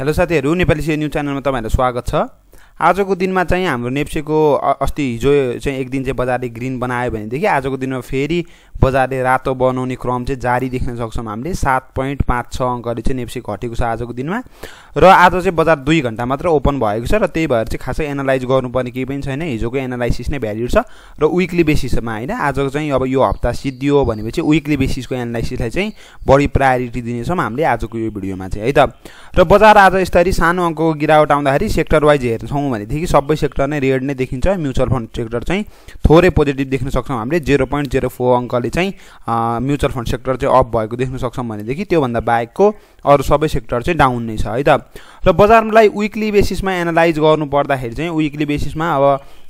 hello साथीहरू नेपाली सिए news च्यानलमा तपाईँहरूलाई स्वागत छ आजको दिनमा चाहिँ हाम्रो नेप्सेको अस्ति हिजो चाहिँ एक दिन चाहिँ बजारले ग्रिन बनायो भनेदेखि आजको दिनमा फेरि बजारले रातो बनाउने क्रम चाहिँ जारी देख्न सक्छौँ हामीले सात पोइन्ट पाँच छ अङ्कले चाहिँ नेप्से घटेको छ आजको दिनमा र आज चाहिँ बजार दुई घन्टा मात्र ओपन भएको छ र त्यही भएर चाहिँ खासै एनालाइज गर्नुपर्ने केही पनि छैन हिजोको एनालाइसिस नै भ्याल्यु छ र विकली बेसिसमा होइन आजको चाहिँ अब यो हप्ता सिद्धियो भनेपछि विकली बेसिसको एनालाइसिसलाई चाहिँ बढी प्रायोरिटी दिनेछौँ हामीले आजको यो भिडियोमा चाहिँ है त र बजार आज यसरी सानो अङ्कको गिरावट आउँदाखेरि सेक्टर वाइज हेर्छौँ हेऱ्यौँ भनेदेखि सबै सेक्टर नै रेड नै देखिन्छ म्युचुअल फन्ड सेक्टर चाहिँ थोरै पोजिटिभ देख्न सक्छौँ हामीले जेरो पोइन्ट जेरो फोर अङ्कले चाहिँ म्युचुअल फन्ड सेक्टर चाहिँ अप भएको देख्न सक्छौँ भनेदेखि त्योभन्दा बाहेकको अरू सबै सेक्टर चाहिँ डाउन नै छ है त र बजारलाई विकली बेसिसमा एनालाइज गर्नु पर्दाखेरि चाहिँ विकली बेसिसमा अब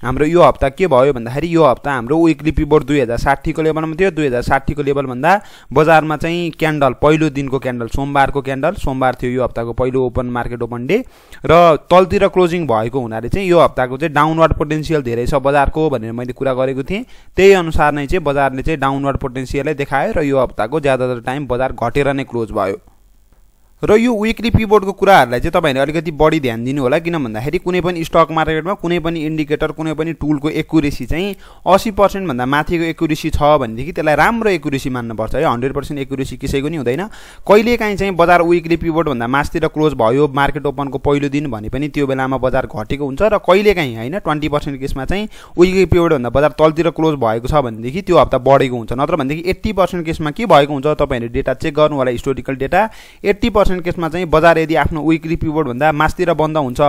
हाम्रो यो हप्ता के भयो भन्दाखेरि यो हप्ता हाम्रो विकली पिबोर्ड दुई हजार साठीको लेभलमा थियो दुई हजार साठीको लेभलभन्दा बजारमा चाहिँ क्यान्डल पहिलो दिनको क्यान्डल सोमबारको क्यान्डल सोमबार थियो यो हप्ताको पहिलो ओपन मार्केट ओपन डे र तलतिर क्लोजिङ भएको हुनाले चाहिँ यो हप्ताको चाहिँ डाउनवर्ड पोटेन्सियल धेरै छ बजारको भनेर मैले कुरा गरेको थिएँ त्यही अनुसार नै चाहिँ बजारले चाहिँ डाउनवर्ड पोटेन्सियलै देखायो र यो हप्ताको ज्यादातर टाइम बजार घटेर नै क्लोज भयो र यो विकली पिबोर्डको कुराहरूलाई चाहिँ तपाईँहरूले अलिकति बढी ध्यान दिनु होला किन भन्दाखेरि कुनै पनि स्टक मार्केटमा कुनै पनि इन्डिकेटर कुनै पनि टुलको एकुरेसी चाहिँ असी पर्सेन्टभन्दा माथिको एकुरेसी छ भनेदेखि त्यसलाई राम्रो एकुरेसी मान्नुपर्छ है हन्ड्रेड पर्सेन्ट एकुरेसी कसैको नि हुँदैन कहिलेकाहीँ चाहिँ बजार विकली पिबोर्डभन्दा मासतिर क्लोज भयो मार्केट ओपनको पहिलो दिन भने पनि त्यो बेलामा बजार घटेको हुन्छ र कहिलेकाहीँ होइन ट्वेन्टी पर्सेन्ट केसमा चाहिँ विकली पिबोर्डभन्दा बजार तलतिर क्लोज भएको छ भनेदेखि त्यो हप्ता बढेको हुन्छ नत्र भनेदेखि एट्टी पर्सेन्ट केसमा के भएको हुन्छ तपाईँहरूले डेटा चेक गर्नु होला हिस्टोरिकल डेटा एट्टी पर्सेन्ट केसमा चाहिँ बजार यदि आफ्नो विकली पिभोटभन्दा मासतिर बन्द हुन्छ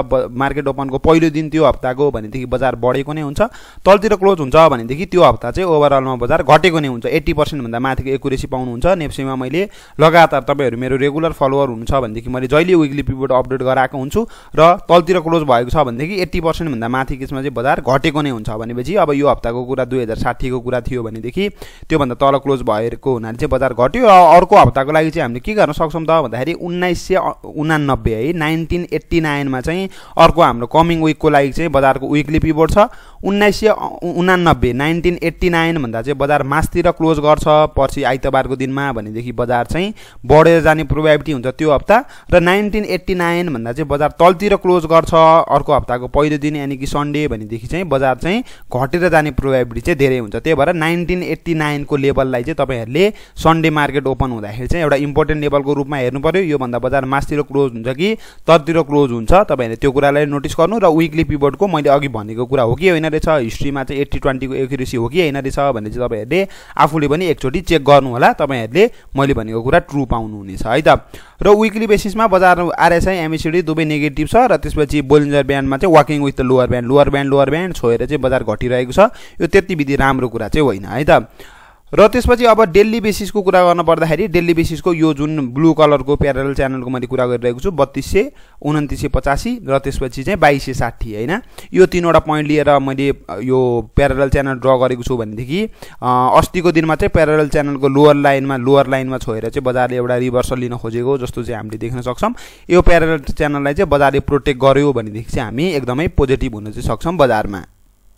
मार्केट ओपनको पहिलो दिन त्यो हप्ताको भनेदेखि बजार बढेको नै हुन्छ तलतिर क्लोज हुन्छ भनेदेखि त्यो हप्ता चाहिँ ओभरअलमा बजार घटेको नै हुन्छ एट्टी पर्सेन्टभन्दा माथिको एकुरेसी पाउनुहुन्छ नेप्सेमा मैले लगातार तपाईँहरू मेरो रेगुलर फलोवर हुनुहुन्छ भनेदेखि मैले जहिले विकली पिभोट अपडेट गराएको हुन्छु र तलतिर क्लोज भएको छ भनेदेखि एट्टी पर्सेन्टभन्दा माथि केसमा चाहिँ बजार घटेको नै हुन्छ भनेपछि अब यो हप्ताको कुरा दुई हजार साठीको कुरा थियो भनेदेखि त्योभन्दा तल क्लोज भएको हुनाले चाहिँ बजार घट्यो र अर्को हप्ताको लागि चाहिँ हामीले के गर्न सक्छौँ त भन्दाखेरि उन्नाइस सय उनानब्बे है नाइन्टिन एट्टी नाइनमा चाहिँ अर्को हाम्रो कमिङ विकको लागि चाहिँ बजारको विकली पिबोर्ड छ उन्नाइस सय उनानब्बे नाइन्टिन एट्टी नाइन भन्दा चाहिँ बजार मासतिर क्लोज गर्छ पर्सि आइतबारको दिनमा भनेदेखि बजार चाहिँ बढेर जाने प्रोभाबिलिटी हुन्छ त्यो हप्ता र नाइन्टिन एट्टी नाइन भन्दा चाहिँ बजार तलतिर क्लोज गर्छ अर्को हप्ताको पहिलो दिन यानि कि सन्डे भनेदेखि चाहिँ बजार चाहिँ घटेर जाने प्रोभाबिलिटी चाहिँ धेरै हुन्छ त्यही भएर नाइन्टिन एट्टी नाइनको लेभललाई चाहिँ तपाईँहरूले सन्डे मार्केट ओपन हुँदाखेरि चाहिँ एउटा इम्पोर्टेन्ट लेभलको रूपमा हेर्नु पऱ्यो योभन्दा बजार मासतिर क्लोज हुन्छ कि तरतिर क्लोज हुन्छ तपाईँहरूले त्यो कुरालाई नोटिस गर्नु र विकली पिबोर्डको मैले अघि भनेको कुरा हो कि होइन रहेछ हिस्ट्रीमा चाहिँ एट्टी ट्वेन्टीको एकुरेसी हो कि होइन रहेछ भने चाहिँ तपाईँहरूले आफूले पनि एकचोटि चेक गर्नु होला तपाईँहरूले मैले भनेको कुरा ट्रु पाउनुहुनेछ है त र विकली बेसिसमा बजार आरएसआई एमएसिडी दुवै नेगेटिभ छ र त्यसपछि बोलिन्जर ब्यान्डमा चाहिँ walking with the lower band lower band lower band छोएर चाहिँ बजार घटिरहेको छ यो त्यति विधि राम्रो कुरा चाहिँ होइन है त र त्यसपछि अब डेली बेसिसको कुरा गर्न पर्दाखेरि डेली बेसिसको यो जुन ब्लू कलरको प्यारल च्यानलको मैले कुरा गरिरहेको छु बत्तिस सय उन्तिस सय पचासी र त्यसपछि चाहिँ बाइस सय साठी होइन यो तिनवटा पोइन्ट लिएर मैले यो प्यारल च्यानल ड्र गरेको छु भनेदेखि अस्तिको दिनमा चाहिँ प्यारल च्यानलको लोवर लाइनमा लोवर लाइनमा छोएर चाहिँ बजारले एउटा रिभर्सल लिन खोजेको जस्तो चाहिँ हामीले देख्न सक्छौँ यो प्यारल च्यानललाई चाहिँ बजारले प्रोटेक्ट गर्यो भनेदेखि चाहिँ हामी एकदमै पोजिटिभ हुन चाहिँ सक्छौँ बजारमा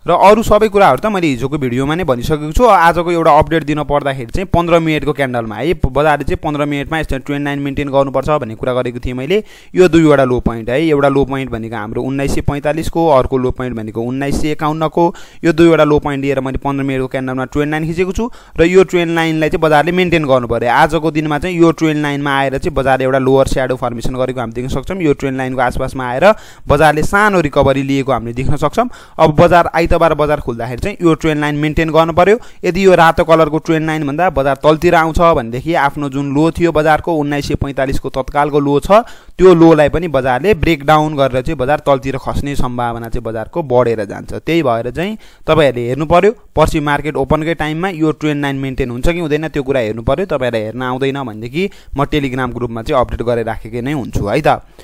र अरू सबै कुराहरू त मैले हिजोको भिडियोमा नै भनिसकेको छु आजको एउटा अपडेट दिन पर्दाखेरि चाहिँ पन्ध्र मिनटको क्यान्डलमा है बजारले चाहिँ पन्ध्र मिनटमा यस्तो ट्वेन्टी नाइन मेन्टेन गर्नुपर्छ भन्ने कुरा गरेको थिएँ मैले यो दुईवटा लो पोइन्ट है एउटा लो पोइन्ट भनेको हाम्रो उन्नाइस सय पैँतालिसको अर्को लो पोइन्ट भनेको उन्नाइस सय एकाउन्नको यो दुईवटा लो पोइन्ट लिएर मैले पन्ध्र मिनटको क्यान्डलमा ट्वेन्टी नाइन खिचेको छु र यो ट्रेन लाइनलाई चाहिँ बजारले मेन्टेन गर्नु पऱ्यो आजको दिनमा चाहिँ यो ट्रेन लाइनमा आएर चाहिँ बजारले एउटा लोवर स्याडो फर्मेसन गरेको हामी देख्न सक्छौँ यो ट्रेन लाइनको आसपासमा आएर बजारले सानो रिकभरी लिएको हामीले देख्न सक्छौँ अब बजार आइ आइतबार बजार खुल्दाखेरि चाहिँ यो ट्रेन लाइन मेन्टेन गर्नु पर्यो यदि यो रातो कलरको ट्रेन भन्दा बजार तलतिर आउँछ भनेदेखि आफ्नो जुन लो थियो बजारको उन्नाइस सय पैँतालिसको तत्कालको लो छ त्यो लोलाई पनि बजारले ब्रेकडाउन गरेर चाहिँ बजार तलतिर खस्ने सम्भावना चाहिँ बजारको बढेर जान्छ त्यही भएर चाहिँ तपाईँहरूले हेर्नु पऱ्यो पर्सि मार्केट ओपनकै टाइममा यो ट्रेन लाइन मेन्टेन हुन्छ कि हुँदैन त्यो कुरा हेर्नु पऱ्यो तपाईँहरूलाई हेर्न आउँदैन भनेदेखि म टेलिग्राम ग्रुपमा चाहिँ अपडेट गरेर राखेकै नै हुन्छु है त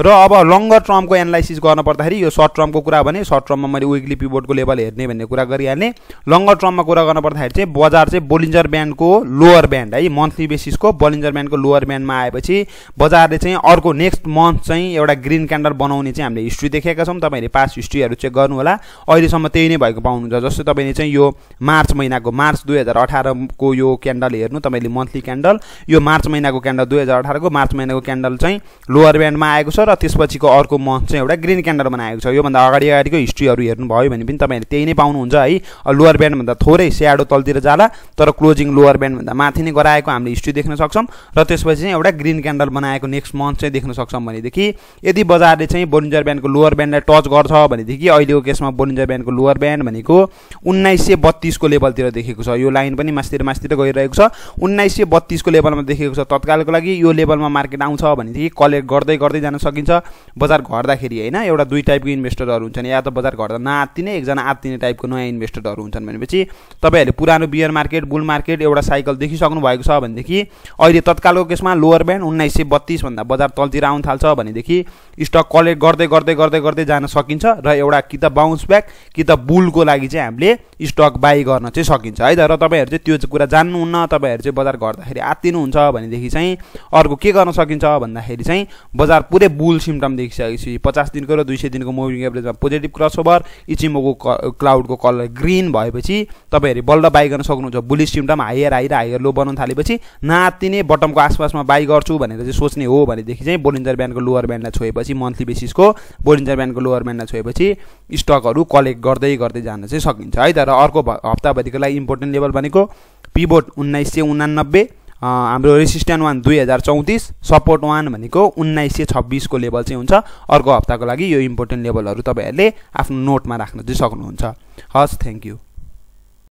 र अब लङ्गर टर्मको एनालाइसिस गर्न यो सर्ट टर्मको कुरा भने सर्ट टर्ममा मैले विकली पिबोर्डको लेभल हेर्ने भन्ने कुरा गरिहालेँ लङ्गर टर्ममा कुरा गर्न पर्दाखेरि चाहिँ बजार चाहिँ बोलिन्जर ब्यान्डको लोअर ब्यान्ड है मन्थली बेसिसको बोलिन्जर ब्यान्डको लोवर ब्यान्डमा आएपछि बजारले चाहिँ अर्को नेक्स्ट मन्थ चाहिँ एउटा ग्रिन क्यान्डल बनाउने चाहिँ हामीले हिस्ट्री देखेका छौँ तपाईँहरूले पास्ट हिस्ट्रीहरू चेक गर्नुहोला अहिलेसम्म त्यही नै भएको पाउनुहुन्छ जस्तै तपाईँले चाहिँ यो मार्च महिनाको मार्च दुई हजार अठारको यो क्यान्डल हेर्नु तपाईँले मन्थली क्यान्डल यो मार्च महिनाको क्यान्डल दुई हजार अठारको मार्च महिनाको क्यान्डल चाहिँ लोवर ब्यान्डमा आएको छ र त्यसपछिको अर्को मन्थ चाहिँ एउटा ग्रिन क्यान्डल बनाएको छ योभन्दा अगाडि अगाडिको हिस्ट्रीहरू हेर्नुभयो भने पनि तपाईँहरूले त्यही नै पाउनुहुन्छ है लोवर ब्यान्डभन्दा थोरै स्याडो तलतिर जाला तर क्लोजिङ लोवर ब्यान्डभन्दा माथि नै गराएको हामीले हिस्ट्री देख्न सक्छौँ र त्यसपछि चाहिँ एउटा ग्रिन क्यान्डल बनाएको नेक्स्ट मन्थ चाहिँ देख्न सक्छौँ भनेदेखि यदि बजारले चाहिँ बोलिन्जर ब्यान्डको लोवर ब्यान्डलाई टच गर्छ भनेदेखि अहिलेको केसमा बोलिन्जर ब्यान्डको लोवर ब्यान्ड भनेको उन्नाइस सय बत्तिसको लेभलतिर देखेको छ यो लाइन पनि मासतिर मासतिर गइरहेको छ उन्नाइस सय बत्तिसको लेभलमा देखेको छ तत्कालको लागि यो लेभलमा मार्केट आउँछ भनेदेखि कलेक्ट गर्दै गर्दै जान सक्छ सकिन्छ बजार घट्दाखेरि होइन एउटा दुई टाइपको इन्भेस्टरहरू हुन्छन् या त बजार घट्दा नआत्तिने एकजना आत्तिने टाइपको नयाँ इन्भेस्टरहरू हुन्छन् भनेपछि तपाईँहरूले पुरानो बियर मार्केट बुल मार्केट एउटा साइकल देखिसक्नु भएको छ भनेदेखि अहिले तत्कालको केसमा लोवर ब्यान्ड उन्नाइस सय बत्तिसभन्दा बजार तलतिर आउनु थाल्छ भनेदेखि स्टक कलेक्ट गर्दै गर्दै गर्दै गर्दै जान सकिन्छ र एउटा कि त बााउन्स ब्याक कि त बुलको लागि चाहिँ हामीले स्टक बाई गर्न चाहिँ सकिन्छ है त र तपाईँहरू चाहिँ त्यो कुरा जान्नुहुन्न तपाईँहरू चाहिँ बजार घट्दाखेरि आत्तिनुहुन्छ भनेदेखि चाहिँ अर्को के गर्न सकिन्छ भन्दाखेरि चाहिँ बजार पुरै बुल सिम्टम देखिसकेपछि पचास दिनको र दुई सय दिनको मुभिङ एभरेजमा पोजिटिभ क्रस ओभर इचिमोको क्लाउडको कलर ग्रिन भएपछि तपाईँहरू बल्ल बाई गर्न सक्नुहुन्छ बुलिस सिम्टम हायर र हायर लो बनाउनु थालेपछि नातिने बटमको आसपासमा बाई गर्छु भनेर चाहिँ सोच्ने हो भनेदेखि चाहिँ बोलिन्जर ब्यान्डको लोवर ब्यान्डलाई छोएपछि मन्थली बेसिसको बोलिन्जर ब्यान्डको लोवर ब्यान्डलाई छोएपछि स्टकहरू कलेक्ट गर्दै गर्दै जान चाहिँ सकिन्छ है तर अर्को हप्ताभरिको लागि इम्पोर्टेन्ट लेभल भनेको पिबोट उन्नाइस सय उनानब्बे हाम्रो रेसिस्टेन्ट वान दुई हजार चौतिस सपोर्ट वान भनेको उन्नाइस सय छब्बिसको लेभल चाहिँ हुन्छ अर्को हप्ताको लागि यो इम्पोर्टेन्ट लेभलहरू तपाईँहरूले आफ्नो नोटमा राख्न चाहिँ सक्नुहुन्छ हस् थ्याङ्क यू